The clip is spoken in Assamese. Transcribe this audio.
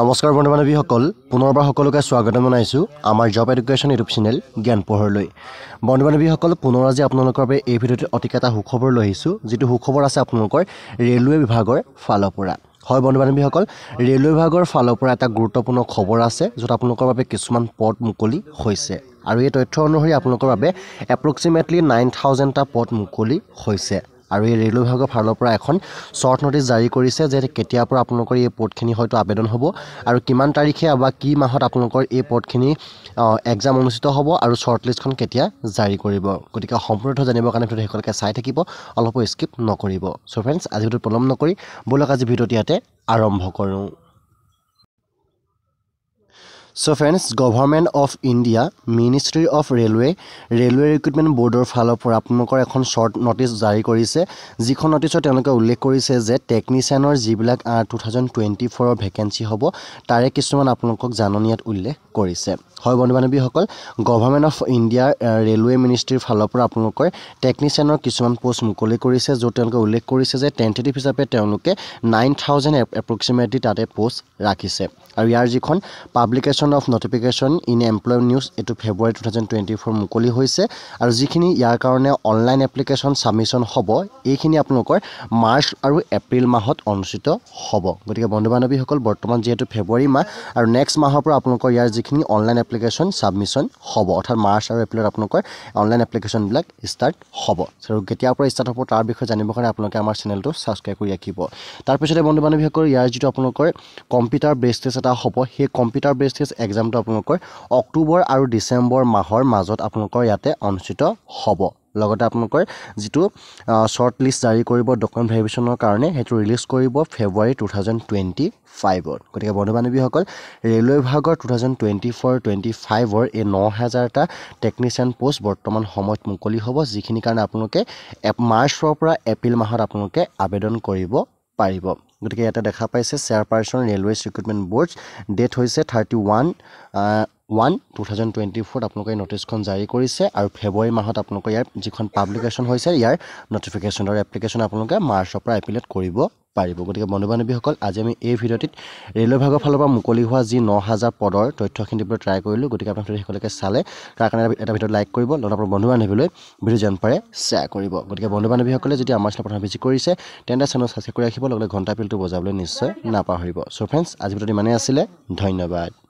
নমস্কাৰ বন্ধু বান্ধৱীসকল পুনৰবাৰ সকলোকে স্বাগতম জনাইছোঁ আমাৰ জব এডুকেশ্যন ইউটিউব চেনেল জ্ঞান পোহৰলৈ বন্ধু বান্ধৱীসকল পুনৰ আজি আপোনালোকৰ বাবে এই ভিডিঅ'টোত অতিকে এটা সুখবৰ লৈ আহিছোঁ যিটো সুখবৰ আছে আপোনালোকৰ ৰেলৱে বিভাগৰ ফালৰ পৰা হয় বন্ধু বান্ধৱীসকল ৰেলৱে বিভাগৰ ফালৰ পৰা এটা গুৰুত্বপূৰ্ণ খবৰ আছে য'ত আপোনালোকৰ বাবে কিছুমান পদ মুকলি হৈছে আৰু এই তথ্য অনুসৰি আপোনালোকৰ বাবে এপ্ৰক্সিমেটলি নাইন থাউজেণ্ডটা পদ মুকলি হৈছে আৰু এই ৰেল বিভাগৰ ফালৰ পৰা এখন শ্বৰ্ট নটিছ জাৰি কৰিছে যে কেতিয়াৰ পৰা আপোনালোকৰ এই প'ৰ্টখিনি হয়তো আবেদন হ'ব আৰু কিমান তাৰিখে বা কি মাহত আপোনালোকৰ এই প'ৰ্টখিনি এক্সাম অনুষ্ঠিত হ'ব আৰু শ্বৰ্ট লিষ্টখন কেতিয়া জাৰি কৰিব গতিকে সম্পূৰ্ণ জানিবৰ কাৰণে ভিডিঅ'টো সেইকলৈকে চাই থাকিব অলপো স্কিপ নকৰিব চ' ফ্ৰেণ্ডছ আজি ভিডিঅ'টো পলম নকৰি ব'লক আজি ভিডিঅ'টো ইয়াতে আৰম্ভ কৰোঁ so' friends government of India ministry of railway railway recruitment বৰ্ডৰ ফালৰ পৰা আপোনালোকৰ এখন শ্বৰ্ট নটিছ জাৰি কৰিছে যিখন নটিছত তেওঁলোকে উল্লেখ কৰিছে যে টেকনিচিয়ানৰ যিবিলাক টু থাউজেণ্ড টুৱেণ্টি ফ'ৰৰ ভেকেঞ্চি হ'ব তাৰে কিছুমান আপোনালোকক জাননীয়াত উল্লেখ কৰিছে হয় বন্ধু বান্ধৱীসকল গভৰ্ণমেণ্ট অফ ইণ্ডিয়াৰ ৰেলৱে মিনিষ্ট্ৰীৰ ফালৰ পৰা আপোনালোকে টেকনিচিয়ানৰ কিছুমান পোষ্ট মুকলি কৰিছে য'ত তেওঁলোকে উল্লেখ কৰিছে যে টেণ্টেটিভ হিচাপে তেওঁলোকে নাইন থাউজেণ্ড এপ্ৰক্সিমেটলি তাতে পোষ্ট ৰাখিছে আৰু ইয়াৰ যিখন publication installation of notification in employ news এইটো February two thousand twenty four মুকলি হৈছে আৰু যিখিনি ইয়াৰ কাৰণে অনলাইন এপ্লিকেশ্যন ছাবমিশ্যন হ'ব এইখিনি আপোনালোকৰ মাৰ্চ আৰু এপ্ৰিল মাহত অনুষ্ঠিত হ'ব গতিকে বন্ধু বান্ধৱীসকল বৰ্তমান যিহেতু ফেব্ৰুৱাৰী মাহ আৰু নেক্সট মাহৰ পৰা আপোনালোকৰ ইয়াৰ যিখিনি অনলাইন এপ্লিকেশ্যন ছাবমিশ্যন হ'ব অৰ্থাৎ মাৰ্চ আৰু এপ্ৰিলত আপোনালোকৰ অনলাইন এপ্লিকেশ্যনবিলাক ষ্টাৰ্ট হ'ব আৰু কেতিয়াৰ পৰা ষ্টাৰ্ট হ'ব তাৰ বিষয়ে জানিবৰ কাৰণে আপোনালোকে আমাৰ চেনেলটো ছাবস্ক্ৰাইব কৰি ৰাখিব তাৰপিছতে বন্ধু বান্ধৱীসকল ইয়াৰ যিটো আপোনালোকৰ কম্পিউটাৰ বেষ্ট টেষ্ট এটা হ'ব সেই কম্পিউটাৰ বেষ্ট টেষ্ট এণ্ট্ৰেঞ্চ এক্সামটো আপোনালোকৰ অক্টোবৰ আৰু ডিচেম্বৰ মাহৰ মাজত আপোনালোকৰ ইয়াতে অনুষ্ঠিত হ'ব লগতে আপোনালোকৰ যিটো শ্বৰ্ট লিষ্ট জাৰি কৰিব ডকুমেণ্ট ভেৰিফিকেশ্যনৰ কাৰণে সেইটো ৰিলিজ কৰিব ফেব্ৰুৱাৰী টু থাউজেণ্ড টুৱেণ্টি ফাইভত গতিকে বন্ধু বান্ধৱীসকল ৰেলৱে বিভাগৰ two thousand twenty four twenty ফাইভৰ এই ন হাজাৰটা টেকনিচিয়ান পোষ্ট বৰ্তমান সময়ত মুকলি হ'ব যিখিনিৰ কাৰণে আপোনালোকে মাৰ্চৰ পৰা এপ্ৰিল মাহত আপোনালোকে আবেদন কৰিব পাৰিব গতিকে ইয়াতে দেখা পাইছে chairperson railway recruitment boards date হৈছে thirty one one two thousand twenty ফ'ৰত আপোনালোকে ন'টিছখন জাৰি কৰিছে আৰু ফেব্ৰুৱাৰী মাহত আপোনালোকে ইয়াৰ যিখন পাব্লিকেশ্যন হৈছে ইয়াৰ নটিফিকেশ্যন আৰু এপ্লিকেশ্যন আপোনালোকে মাৰ্চৰ পৰা এপিলেট কৰিব পাৰিব গতিকে বন্ধু বান্ধৱীসকল আজি আমি এই ভিডিঅ'টিত ৰে'ল বিভাগৰ ফালৰ পৰা মুকলি হোৱা যি ন হাজাৰ পদৰ তথ্যখিনি দিবলৈ ট্ৰাই কৰিলোঁ গতিকে আপোনালোকে সেইসকলকে চালে তাৰ কাৰণে এটা ভিডিঅ'ত লাইক কৰিব লগতে আপোনাৰ বন্ধু বান্ধৱীলৈ ভিডিঅ' যেন পাৰে শ্বেয়াৰ কৰিব গতিকে বন্ধু বান্ধৱীসকলে যদি আমাৰ চেনেল প্ৰথম ভিজিট কৰিছে তেন্তে চেনেল ছাবস্ক্ৰাইব কৰি ৰাখিব লগতে ঘণ্টা পিলটো বজাবলৈ নিশ্চয় নাপাহৰিব চ' ফ্ৰেণ্ডছ আজি ভিডিঅ'টো ইমানেই আছিলে ধন্যবাদ